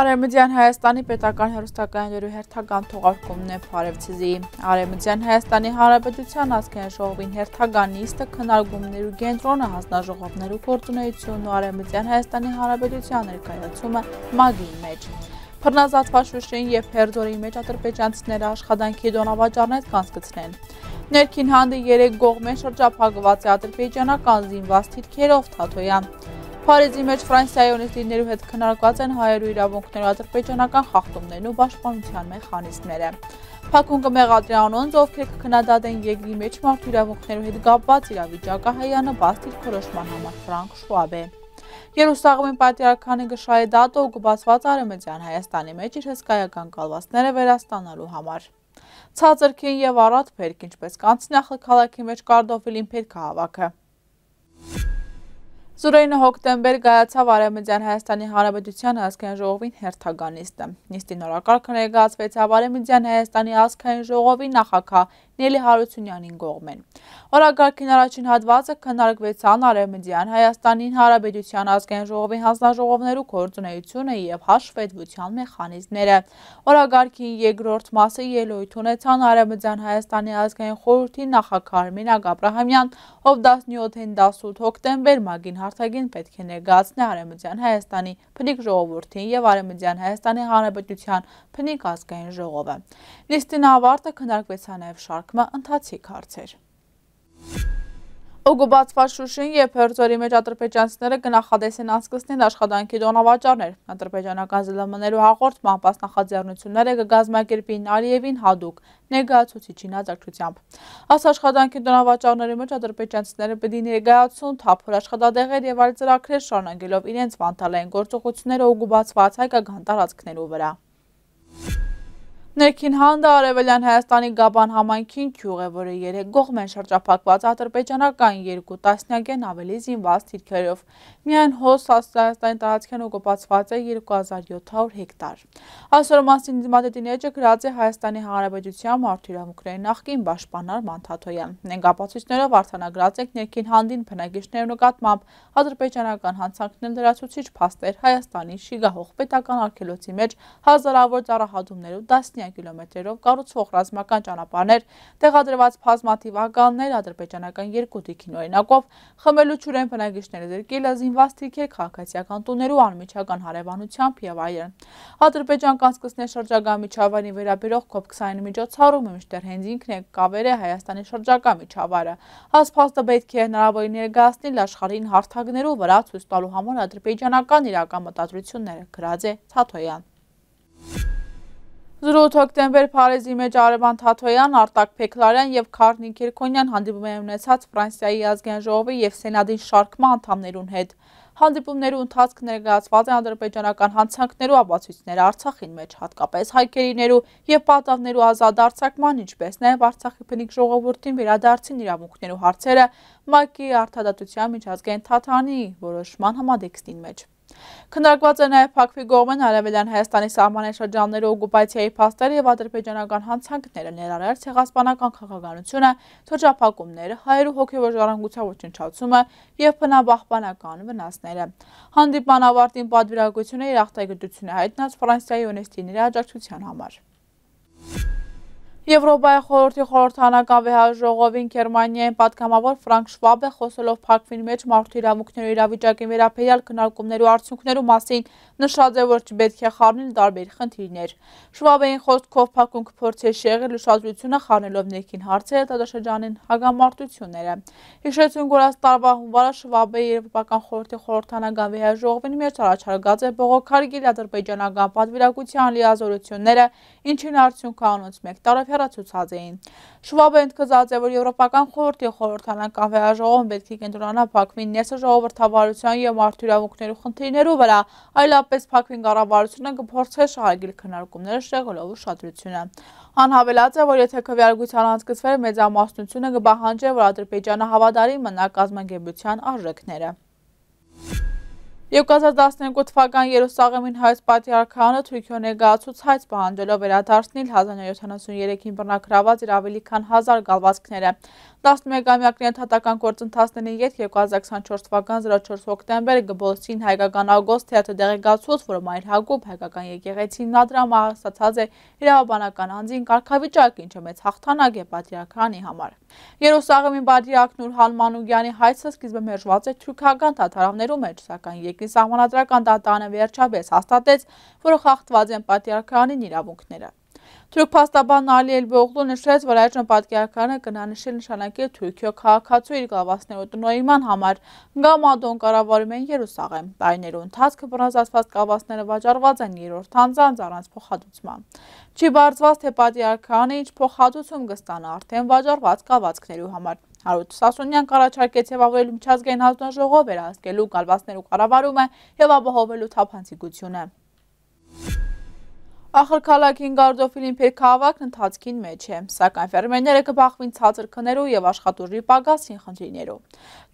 Արևմտյան Հայաստանի պետական հերոստականների հերթական թողարկումն է Փարեվցիզի Արևմտյան Հայաստանի Հանրապետության ազգային ժողովին հերթական նիստը քննարկումներու կենտրոնը հանձնաժողովներու գործունեությունն ու Արևմտյան Հայաստանի Հանրապետության ներկայացումը ՄԱԳ-ի մեջ Փռնազատված Շուշին եւ Փերձորի մեջ ադրբեջանցիները աշխատանքի դոնավաճառներ կանցկցնեն։ Ներքին հանդի 3 գողմեն շրջափակված է ադրբեջանական զինված թիրքերով Թաթոյան Փարիզի մեջ Ֆրանսիայի ունեցիներու հետ քննարկված են հայերու իրավունքներու ադրբեջանական խախտումներն ու պաշտպանության մեխանիզմները։ Փակունքը մեղադրյանոնց, ովքեր կքննադատեն երկրի մեջ մարդու իրավունքներու հետ կապված իրավիճակը հայանը բաստիր քորոշման համար Ֆրանկ Շուաբը։ Երուսաղեմի պատիարքանի գշայի դատը ու գբացված արեմեծյան Հայաստանի մեջ իր հսկայական կալվածները վերաստանալու համար։ Ցածրքին եւ առատ փերք ինչպես կանցնախը քաղաքի մեջ կարդոֆիլին փերք հավաքը։ Զուրայինը հոկտեմբեր գայացավ Արեմիդյան Հայաստանի Հանրապետության ազգային ժողովին հերթագանիստը։ Նիստի նորակարգը ներգացվեցավ Արեմիդյան Հայաստանի ազգային ժողովի նախակա Նելի Հարությունյանին գողմեն։ Օրագարկին առաջին հատվածը քննարկվեցան Արևմտյան Հայաստանին Հարաբերության ազգային ժողովի հանձնաժողովներու գործունեությունը եւ հաշվետվության մեխանիզմները։ Օրագարկին երկրորդ մասը ելույթ ունեցան Արևմտյան Հայաստանի ազգային խորհրդի նախագահ Մինակ Աբրահամյան, ով 17-ին 18 հոկտեմբեր մագին հարթագին պետք է ներկայացնի Արևմտյան Հայաստանի փնիկ ժողովրդին եւ Արևմտյան Հայաստանի Հանրապետության փնիկ ազգային ժողովը։ Լիստին ավարտը քննարկվեցան նաեւ շարք քննարկմա ընթացիկ հարցեր։ Օգուբացված Շուշին եւ Հերձորի մեջ ադրբեջանցիները գնահատես են անցկացնել աշխատանքի տոնավաճառներ։ Ադրբեջանական ԶԼՄ-ներու հաղորդման պաս նախաձեռնությունները կգազմակերպի Նալիևին հadouk ներգայացուցիչի նազակցությամբ։ Աս աշխատանքի տոնավաճառների մեջ ադրբեջանցիները պետք է ներգայացουν թափոր աշխատադեղեր եւ այլ ծրագրեր շարունակելով իրենց վանտալային գործողությունները օգուբացված հայկական տարածքներու վրա։ Ներքին հանդը արևելյան Հայաստանի գաբան համայնքին կյուղ է, որը երեկ գողմ են շրջապակված ադրբեջանական երկու տասնյակ են ավելի զինված թիրքերով։ Միայն հոս Հայաստանի տարածքեն օգոպացված է 2700 հեկտար։ Այսօր մասին դիմադետին էջը գրած է Հայաստանի Հանրապետության մարդյուրամուկրերի նախկին պաշտպանար Մանթաթոյան։ Նենգապացույցներով արտանագրած եք ներքին հանդին բնակիչների նկատմամբ ադրբեջանական հանցանքն էլ լրացուցիչ փաստեր Հայաստանի շիգահող պետական արգելոցի մեջ հազարավոր ծառահատումներ ու տասնյակ քառակուսային կիլոմետրերով կառուցվող ռազմական ճանապարհներ, տեղադրված բազմաթիվ ակալներ, ադրբեջանական երկու տիքին օրինակով խմելու ճուրեն բնակիչները ձերկելը զինված թիրքեր քաղաքացիական տուներու անմիջական հարևանությամբ եւ այլն։ Ադրբեջան կանցկցնե շրջակա միջավայրին վերաբերող COP21 միջոցառումը, մինչդեռ հենց ինքն է կավերը Հայաստանի շրջակա միջավայրը։ Հասփաստը պետք է հնարավոր ներկայացնել աշխարհին հարթակներով վրա ցույց տալու համար ադրբեջանական իրական մտադրությունները գրած է Ցաթոյան։ Thank you. 08 հոկտեմբեր Փարիզի մեջ Արևան Թաթոյան, Արտակ Փեքլարյան եւ Քարնի Քիրքոնյան հանդիպում են ունեցած Ֆրանսիայի ազգային ժողովի եւ Սենատի շարքման անդամներուն հետ։ Հանդիպումներու ընթացք ներկայացված են ադրբեջանական հանցանքներու ապացույցները Արցախին մեջ, հատկապես հայկերիներու եւ պատավներու ազատ արձակման, ինչպես նաեւ Արցախի բնիկ ժողովրդին վերադարձին իրավունքներու հարցերը ՄԱԿ-ի արտադատության միջազգային թաթարանի որոշման համադեքստին մեջ։ մեջ. Քննարկված է նաև Փակվի գողմեն Հարավելյան Հայաստանի սահմանի շրջանների օկուպացիայի փաստերը եւ ադրբեջանական հանցանքները ներառյալ ցեղասպանական քաղաքականությունը, թոջափակումները, հայերու հոգևոր ժառանգության ոչնչացումը եւ բնապահպանական վնասները։ Հանդիպման ավարտին պատվիրակությունը երախտագիտություն է հայտնած Ֆրանսիայի ՅՈՆԵՍՏ-ի աջակցության համար։ Եվրոպայի խորհրդի խորհրդանական վեհաժողովին Գերմանիային պատգամավոր Ֆրանկ Շվաբը խոսելով Փարքվին մեջ մարդու իրավունքների իրավիճակի վերաբերյալ քննարկումներու արդյունքներու մասին նշած է, որ չպետք է խառնել տարբեր խնդիրներ։ Շվաբեին խոսքով փակունք փորձի շեղել ուշադրությունը խառնելով ներքին հարցերը տարածաշրջանին հագամարտությունները։ Հիշեցուն գորած տարվա հունվարը Շվաբեի Եվրոպական խորհրդի խորհրդանական վեհաժողովին մեջ առաջարկած է բողոքարգել ադրբեջանական պատվիրակության լիազորությունները, ինչին արդյունք անոնց մեկ տարեփ տարածուցած էին։ Շվաբը ընդգծած է, որ Եվրոպական խորհրդի խորհրդանան կավեաժողովն պետք է կենտրոնանա Բաքվի ներսը ժողովրդավարության եւ մարդու իրավունքների խնդիրներով վրա, այլապես Բաքվի կառավարությունը կփորձի շահագիր քննարկումները շեղելով ուշադրությունը։ Անհավելած է, որ եթե քվեարկության անցկացվեր մեծամասնությունը կբահանջի, որ Ադրբեջանը հավատարիմ մնա կազմակերպության արժեքները։ 2012 թվական Երուսաղեմին հայց պատիարքանը թուրքյոն է գացուց հայց պահանջելով վերադարձնիլ 1973-ին բռնակրաված իր ավելի քան 1000 գալվածքները։ 11-ամյակների ընդհատական գործընթացն են ետ 2024 թվական 04 հոկտեմբեր գբոլսին հայկական ագոստ թեատրի դեղեկացուց, որ Մայր Հակոբ հայկական եկեղեցին նադրամ ասացած է իրավաբանական անձին կարգավիճակ, ինչը մեծ հաղթանակ է պատիարքանի համար։ Երուսաղեմի պատիարք Նուր Հալմանուգյանի հայցը սկիզբը մերժված է թուրքական թաթարավներում էր, սակայն եկ երկրի սահմանադրական դատանը վերջապես հաստատեց, որ խախտված են պատիարքարանին իրավունքները։ Թուրք փաստաբան Ալի Էլբողլու նշեց, որ այժմ պատկերականը կնանշել նշանակի Թուրքիո քաղաքացու իր գավազներու տնօրինման համար Գամադոն կառավարում են Երուսաղեմ։ Տարիներու ընթացքը բռնազավված գավազները վաճառված են երրորդ անձանց առանց փոխհատուցման։ Չի բարձված թե պատկերականը ինչ փոխհատուցում կստանա արդեն վաճառված գավազքներու համար։ Հարութ Սասունյանն առաջարկեց հավավերելու միջազգային հանձնաժողով վերահսկելու կալվածներու կառավարումը եւ ապահովելու թափանցիկությունը։ Ախրքալակին գարդովիլին պերք հավակն ընթացքին մեջ է, սակայն վերմերները կբախվին ծածր կներու և աշխատուրի պագասին խնդրիներու։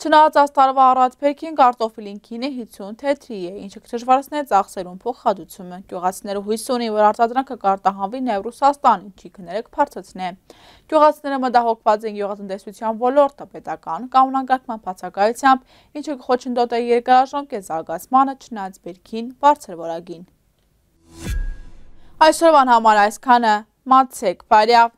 Չնահած աստարվա առատ պերքին գարդովիլին կինը 50 թետրի է, ինչը կճժվարսնեց աղսերուն փոխադությունը, կյուղացները հույսունի, որ արձադրանքը կարտահանվի նև Հուսաստան, ինչի կներեք պարցցնե։ Կյուղացները մտահոգված են գյուղատնտեսության ոլորդը պետական, կամունանգարկման պացակայությամբ, ինչը կխոչնդոտ է երկարաժամկետ զարգացմանը չնայց բերքին, բարձր որագին։ Այսօրվան համար այսքանը, մացեք, բարյավ։